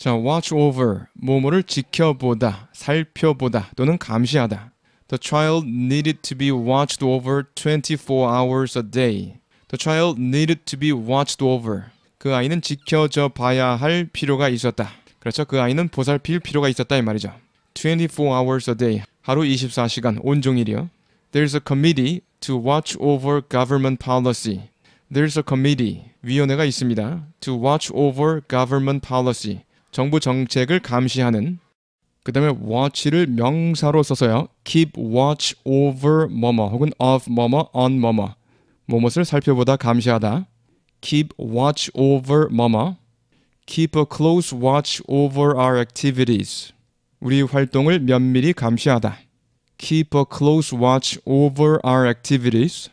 자, watch over 뭐뭐를 지켜보다, 살펴보다 또는 감시하다. The child needed to be watched over 24 hours a day. The child needed to be watched over. 그 아이는 지켜져 봐야 할 필요가 있었다. 그렇죠. 그 아이는 보살필 필요가 있었다 이 말이죠. 24 hours a day. 하루 24시간 온종일이요. There's a committee to watch over government policy. There's a committee. 위원회가 있습니다. To watch over government policy. 정부 정책을 감시하는 그 다음에 watch를 명사로 써서요. keep watch over 뭐뭐 혹은 of 뭐뭐 on 뭐뭐 무엇을 살펴보다 감시하다 keep watch over 뭐뭐 keep a close watch over our activities 우리 활동을 면밀히 감시하다 keep a close watch over our activities